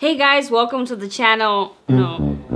Hey guys, welcome to the channel. No.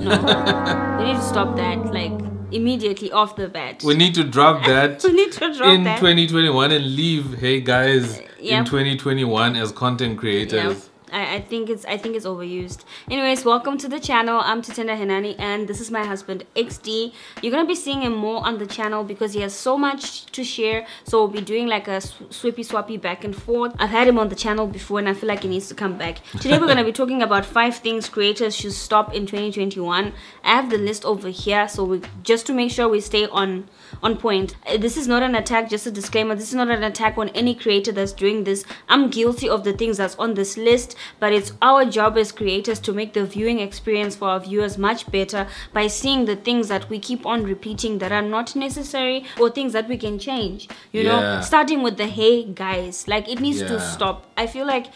No. we need to stop that, like, immediately off the bat. We need to drop that. we need to drop in that. 2021 and leave, hey guys, yep. in 2021 as content creators. Yep. I, I think it's I think it's overused. Anyways, welcome to the channel. I'm Tatenda Henani and this is my husband XD. You're gonna be seeing him more on the channel because he has so much to share. So we'll be doing like a swippy swappy back and forth. I've had him on the channel before and I feel like he needs to come back. Today we're gonna be talking about five things creators should stop in 2021. I have the list over here, so we just to make sure we stay on on point. Uh, this is not an attack, just a disclaimer. This is not an attack on any creator that's doing this. I'm guilty of the things that's on this list but it's our job as creators to make the viewing experience for our viewers much better by seeing the things that we keep on repeating that are not necessary or things that we can change. You yeah. know, starting with the hey guys, like it needs yeah. to stop. I feel like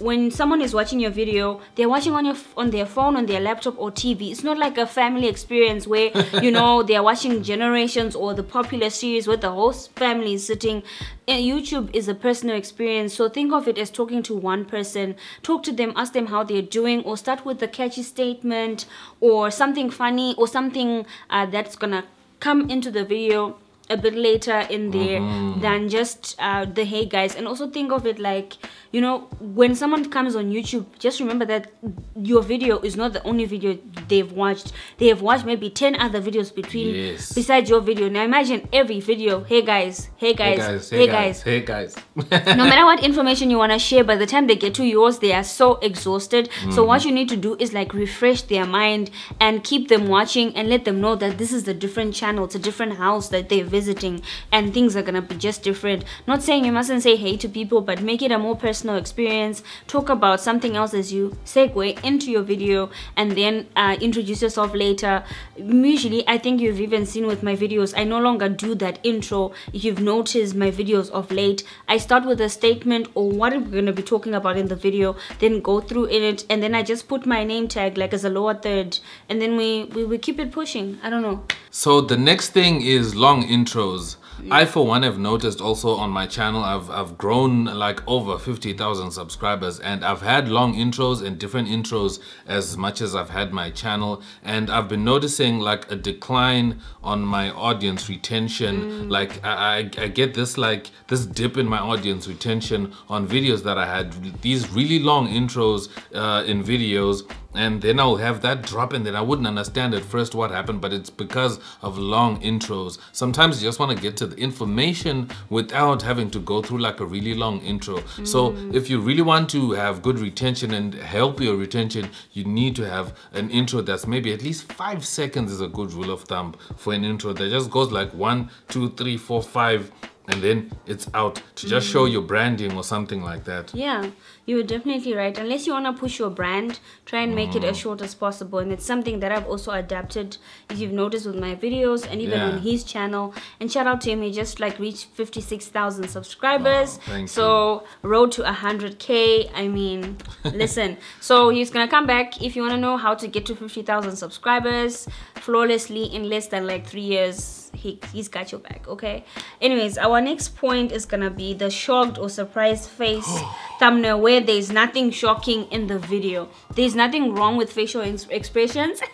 when someone is watching your video, they're watching on your on their phone, on their laptop or TV. It's not like a family experience where you know they're watching Generations or the popular series with the whole family sitting. Eh, YouTube is a personal experience, so think of it as talking to one person. Talk to them, ask them how they're doing, or start with a catchy statement or something funny or something uh, that's gonna come into the video a bit later in there mm-hmm. than just uh, the hey guys. And also think of it like, you know, when someone comes on YouTube, just remember that your video is not the only video they've watched. They have watched maybe 10 other videos between yes. besides your video. Now imagine every video, hey guys, hey guys, hey guys, hey guys. guys. Hey guys. no matter what information you want to share, by the time they get to yours, they are so exhausted. Mm-hmm. So what you need to do is like refresh their mind and keep them watching and let them know that this is a different channel, it's a different house that they visit visiting and things are gonna be just different not saying you mustn't say hey to people but make it a more personal experience talk about something else as you segue into your video and then uh, introduce yourself later usually i think you've even seen with my videos i no longer do that intro if you've noticed my videos of late i start with a statement or what we're gonna be talking about in the video then go through in it and then i just put my name tag like as a lower third and then we we, we keep it pushing i don't know so the next thing is long intro intros. Yeah. I for one have noticed also on my channel I've I've grown like over 50,000 subscribers and I've had long intros and different intros as much as I've had my channel and I've been noticing like a decline on my audience retention. Mm. Like I, I I get this like this dip in my audience retention on videos that I had these really long intros uh, in videos and then I'll have that drop and then I wouldn't understand at first what happened but it's because of long intros. Sometimes you just want to get to the information without having to go through like a really long intro. Mm. So if you really want to have good retention and help your retention you need to have an intro that's maybe at least five seconds is a good rule of thumb for an intro that just goes like one, two, three, four, five and then it's out to just show your branding or something like that. Yeah, you're definitely right. Unless you want to push your brand, try and make mm. it as mm. short as possible. And it's something that I've also adapted, if you've noticed with my videos and even yeah. on his channel. And shout out to him, he just like reached 56,000 subscribers. Wow, so you. road to 100K, I mean, listen. So he's going to come back. If you want to know how to get to 50,000 subscribers flawlessly in less than like three years, he, he's got your back okay anyways our next point is gonna be the shocked or surprised face thumbnail where there's nothing shocking in the video there's nothing wrong with facial expressions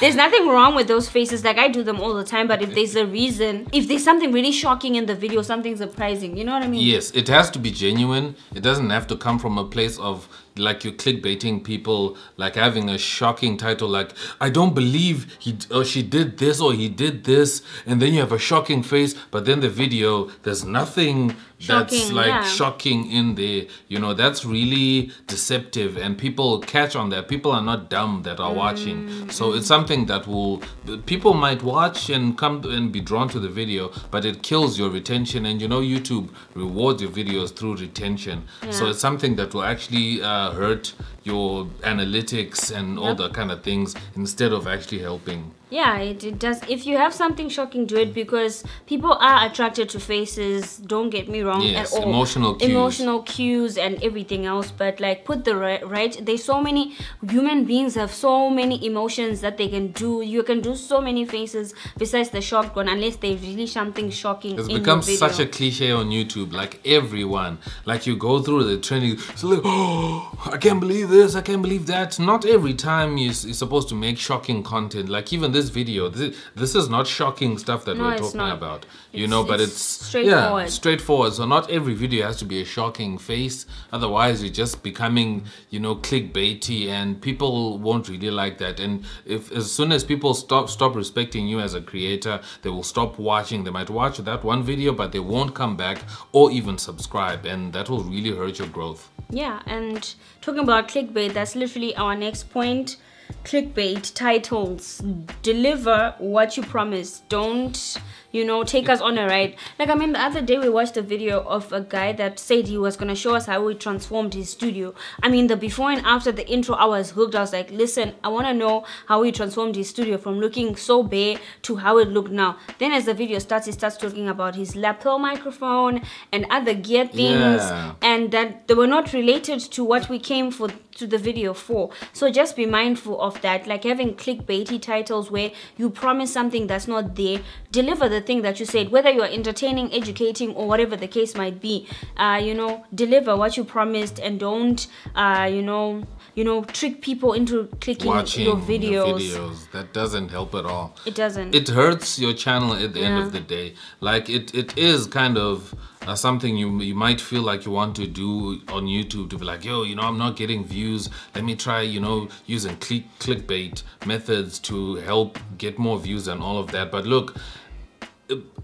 there's nothing wrong with those faces like i do them all the time but if there's a reason if there's something really shocking in the video something surprising you know what i mean yes it has to be genuine it doesn't have to come from a place of like you're clickbaiting people, like having a shocking title, like I don't believe he or she did this or he did this, and then you have a shocking face, but then the video there's nothing shocking, that's like yeah. shocking in there. You know that's really deceptive, and people catch on that. People are not dumb that are watching, mm. so it's something that will people might watch and come and be drawn to the video, but it kills your retention, and you know YouTube rewards your videos through retention, yeah. so it's something that will actually. Uh, hurt your analytics and all yep. the kind of things instead of actually helping yeah it, it, does if you have something shocking do it because people are attracted to faces don't get me wrong yes, at all emotional cues. emotional cues and everything else but like put the right, right there's so many human beings have so many emotions that they can do you can do so many faces besides the shocked one unless there's really something shocking it's become such a cliche on youtube like everyone like you go through the training. so like oh i can't believe this i can't believe that not every time you're, you're supposed to make shocking content like even this video. This, this is not shocking stuff that no, we're talking about, you it's, know, but it's, it's straightforward. Yeah, straightforward. So not every video has to be a shocking face. Otherwise, you're just becoming, you know, clickbaity and people won't really like that. And if as soon as people stop stop respecting you as a creator, they will stop watching. They might watch that one video, but they won't come back or even subscribe. And that will really hurt your growth. Yeah, and talking about clickbait, that's literally our next point clickbait titles deliver what you promise don't you know, take us on a ride. Like, I mean, the other day we watched a video of a guy that said he was going to show us how he transformed his studio. I mean, the before and after the intro, I was hooked. I was like, listen, I want to know how he transformed his studio from looking so bare to how it looked now. Then as the video starts, he starts talking about his lapel microphone and other gear things yeah. and that they were not related to what we came for to the video for. So just be mindful of that, like having clickbaity titles where you promise something that's not there, deliver the thing that you said, whether you're entertaining, educating, or whatever the case might be, uh, you know, deliver what you promised and don't, uh, you know, you know, trick people into clicking Watching your videos. Your videos. That doesn't help at all. It doesn't. It hurts your channel at the yeah. end of the day. Like it, it is kind of uh, something you you might feel like you want to do on YouTube to be like, yo, you know, I'm not getting views. Let me try, you know, using click clickbait methods to help get more views and all of that. But look,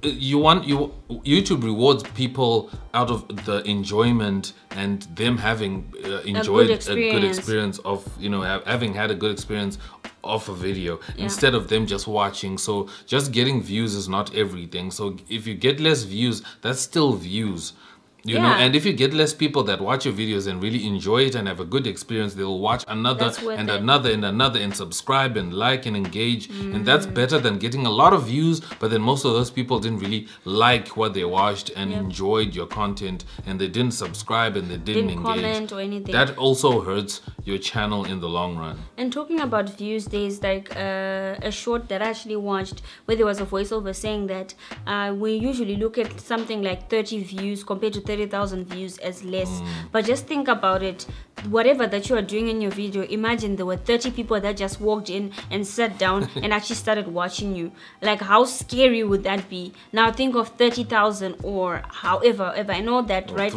you want you YouTube rewards people out of the enjoyment and them having uh, enjoyed a good, a good, experience of you know having had a good experience of a video yeah. instead of them just watching so just getting views is not everything so if you get less views that's still views you yeah. know and if you get less people that watch your videos and really enjoy it and have a good experience they'll watch another and it. another and another and subscribe and like and engage mm. and that's mm. better than getting a lot of views but then most of those people didn't really like what they watched and yep. enjoyed your content and they didn't subscribe and they didn't, didn't engage comment or anything that also hurts your channel in the long run and talking about views there's like uh, a short that I actually watched where there was a voiceover saying that uh, we usually look at something like 30 views compared to 30 30,000 views as less. Mm. But just think about it. Whatever that you are doing in your video, imagine there were 30 people that just walked in and sat down and actually started watching you. Like how scary would that be? Now think of 30,000 or however, if I know that or right 300.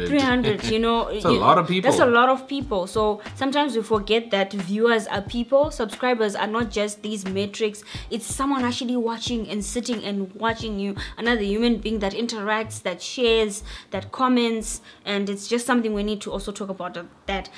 now, 300, you know. It's a lot of people. That's a lot of people. So sometimes we forget that viewers are people, subscribers are not just these metrics. It's someone actually watching and sitting and watching you, another human being that interacts, that shares, that comments and it's just something we need to also talk about uh, that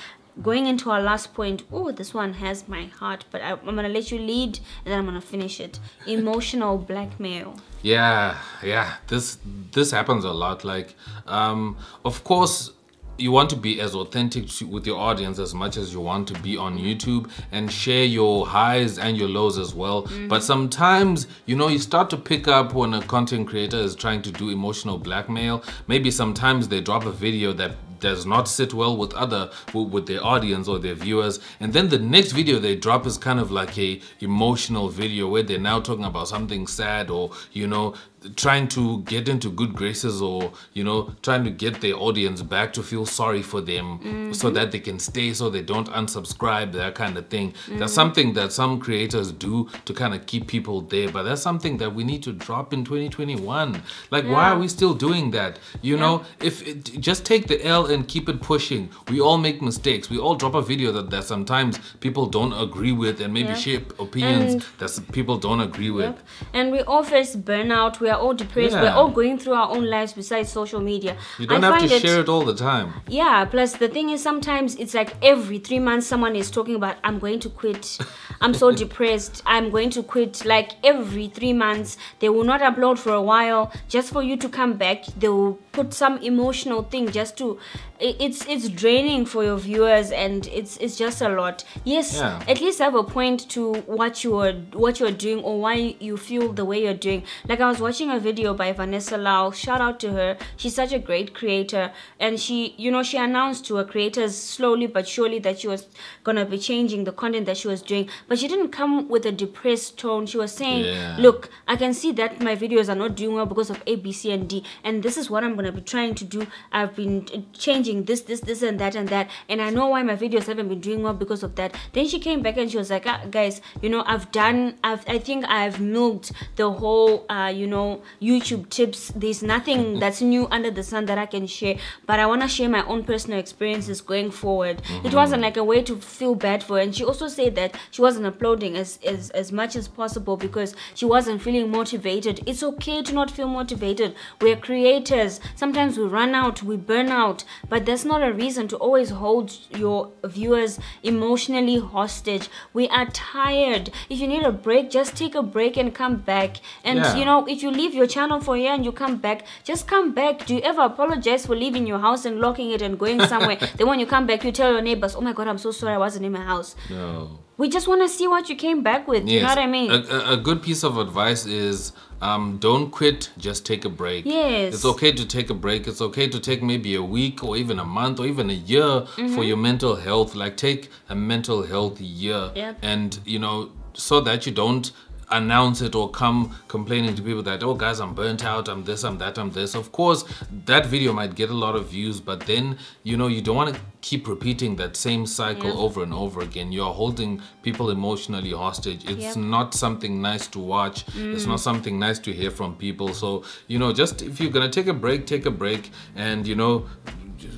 going into our last point oh this one has my heart but I, am gonna let you lead and then i'm gonna finish it emotional blackmail yeah yeah this this happens a lot like um of course you want to be as authentic with your audience as much as you want to be on YouTube and share your highs and your lows as well. Mm -hmm. But sometimes, you know, you start to pick up when a content creator is trying to do emotional blackmail. Maybe sometimes they drop a video that does not sit well with other with their audience or their viewers and then the next video they drop is kind of like a emotional video where they're now talking about something sad or you know trying to get into good graces or you know trying to get their audience back to feel sorry for them mm -hmm. so mm-hmm. that they can stay so they don't unsubscribe that kind of thing mm -hmm. that's something that some creators do to kind of keep people there but that's something that we need to drop in 2021 like yeah. why are we still doing that you yeah. know if it, just take the L and keep it pushing we all make mistakes we all drop a video that, that sometimes people don't agree with and maybe yeah. shape opinions and that people don't agree with and we all face burnout we we're all depressed, yeah. we're all going through our own lives besides social media. You don't I have to it, share it all the time. Yeah, plus the thing is sometimes it's like every three months someone is talking about, I'm going to quit, I'm so depressed, I'm going to quit. Like every three months, they will not upload for a while. Just for you to come back, they will put some emotional thing just to it's it's draining for your viewers and it's it's just a lot yes yeah. at least have a point to what you are what you're doing or why you feel the way you're doing like i was watching watching a video by Vanessa Lau. Shout out to her. She's such a great creator. And she, you know, she announced to her creators slowly but surely that she was going to be changing the content that she was doing. But she didn't come with a depressed tone. She was saying, yeah. look, I can see that my videos are not doing well because of A, B, C, and D. And this is what I'm going to be trying to do. I've been uh, changing this, this, this, and that, and that. And I know why my videos haven't been doing well because of that. Then she came back and she was like, ah, guys, you know, I've done, I've, I think I've milked the whole, uh, you know, youtube tips there's nothing mm-hmm. that's new under the sun that i can share but i want to share my own personal experiences going forward mm -hmm. it mm-hmm. wasn't like a way to feel bad for her. and she also said that she wasn't uploading as, as as much as possible because she wasn't feeling motivated it's okay to not feel motivated we're creators sometimes we run out we burn out but that's not a reason to always hold your viewers emotionally hostage we are tired if you need a break just take a break and come back and yeah. you know if you leave leave your channel for a year and you come back, just come back. Do you ever apologize for leaving your house and locking it and going somewhere? then when you come back, you tell your neighbors, oh my God, I'm so sorry I wasn't in my house. No. We just want to see what you came back with. Yes. You know what I mean? A, a good piece of advice is um, don't quit, just take a break. Yes. It's okay to take a break. It's okay to take maybe a week or even a month or even a year mm -hmm. for mm-hmm. your mental health. Like take a mental health year. Yep. And, you know, so that you don't announce it or come complaining to people that, oh guys, I'm burnt out, I'm this, I'm that, I'm this. Of course, that video might get a lot of views, but then, you know, you don't want to keep repeating that same cycle yep. over and over again. You're holding people emotionally hostage. It's yep. not something nice to watch. Mm. It's not mm. something nice to hear from people. So, you know, just if you're going to take a break, take a break and, you know,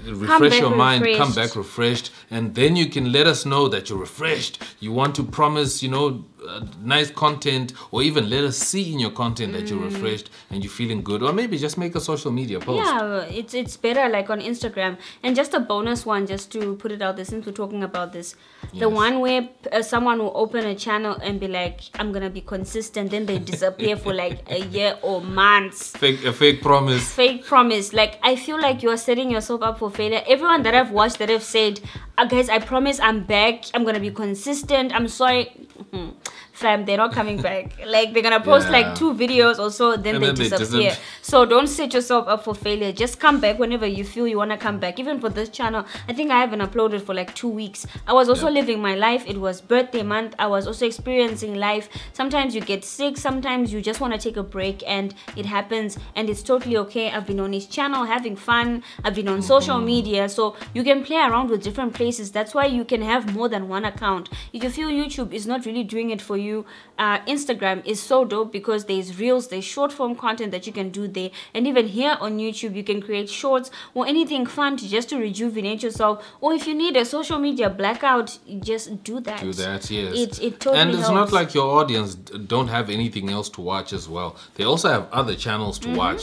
refresh your mind, refreshed. come back refreshed, and then you can let us know that you're refreshed. You want to promise, you know, uh, nice content or even let us see in your content mm. that you're refreshed and you're feeling good or maybe just make a social media post yeah it's it's better like on instagram and just a bonus one just to put it out there since we're talking about this yes. the one where uh, someone will open a channel and be like i'm gonna be consistent then they disappear for like a year or months fake a fake promise fake promise like i feel like you're setting yourself up for failure everyone that i've watched that have said oh, guys i promise i'm back i'm gonna be consistent i'm sorry mm-hmm fam, they're not coming back. Like they're gonna post yeah. like two videos or so, then, they, then disappear. They so don't set yourself up for failure. Just come back whenever you feel you wanna come back. Even for this channel, I think I haven't uploaded for like two weeks. I was also yeah. living my life. It was birthday month. I was also experiencing life. Sometimes you get sick. Sometimes you just wanna take a break, and it happens, and it's totally okay. I've been on his channel having fun. I've been on mm-hmm. social media, so you can play around with different places. That's why you can have more than one account. If you feel YouTube is not really doing it for you uh, Instagram is so dope because there's reels, there's short form content that you can do there. And even here on YouTube, you can create shorts or anything fun to just to rejuvenate yourself. Or if you need a social media blackout, just do that. Do that, yes. It, it totally And it's helps. not like your audience don't have anything else to watch as well. They also have other channels to mm -hmm. watch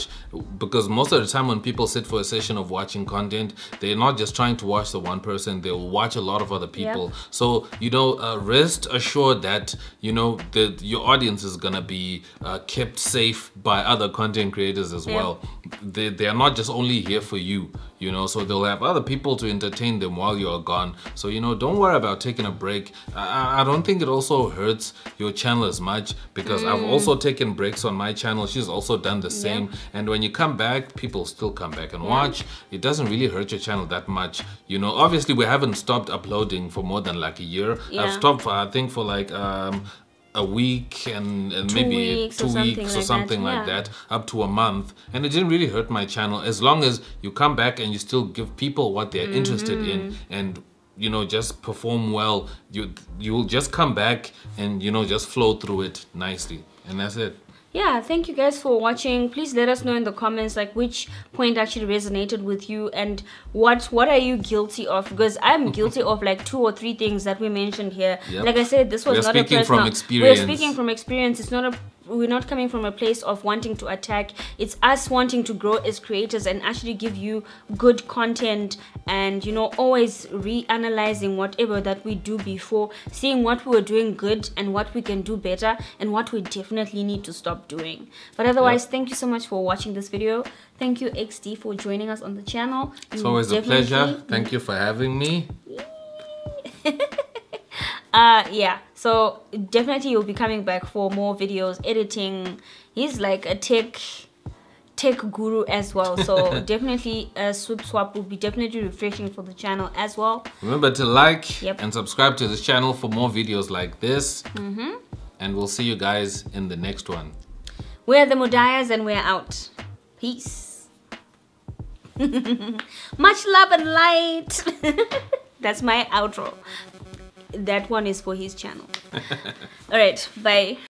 because most of the time when people sit for a session of watching content, they're not just trying to watch the one person, they'll watch a lot of other people. Yep. So, you know, uh, rest assured that, you you know, that your audience is gonna be uh, kept safe by other content creators as yeah. well. They, they are not just only here for you, you know, so they'll have other people to entertain them while you're gone. So, you know, don't worry about taking a break. I, I don't think it also hurts your channel as much because mm. I've also taken breaks on my channel. She's also done the same. Yeah. And when you come back, people still come back and yeah. watch. It doesn't really hurt your channel that much. You know, obviously we haven't stopped uploading for more than like a year. I've stopped for, I think for like um, a week and, and two maybe weeks two or weeks something or like something that. like yeah. that, up to a month. And it didn't really hurt my channel as long as you come back and you still give people what they're mm -hmm. interested in and you know just perform well you you'll just come back and you know just flow through it nicely and that's it yeah thank you guys for watching please let us know in the comments like which point actually resonated with you and what what are you guilty of because i'm guilty of like two or three things that we mentioned here yep. like i said this was we're not a personal we're speaking from experience it's not a we're not coming from a place of wanting to attack it's us wanting to grow as creators and actually give you good content and you know always reanalyzing whatever that we do before seeing what we were doing good and what we can do better and what we definitely need to stop doing but otherwise yep. thank you so much for watching this video thank you xd for joining us on the channel it's you always a pleasure thank you for having me uh yeah so definitely you'll be coming back for more videos, editing. He's like a tech tech guru as well. So definitely a Swoop Swap will be definitely refreshing for the channel as well. Remember to like yep. and subscribe to this channel for more videos like this. Mm -hmm. And we'll see you guys in the next one. We're the Mudayas and we're out. Peace. Much love and light. That's my outro that one is for his channel. All right, bye.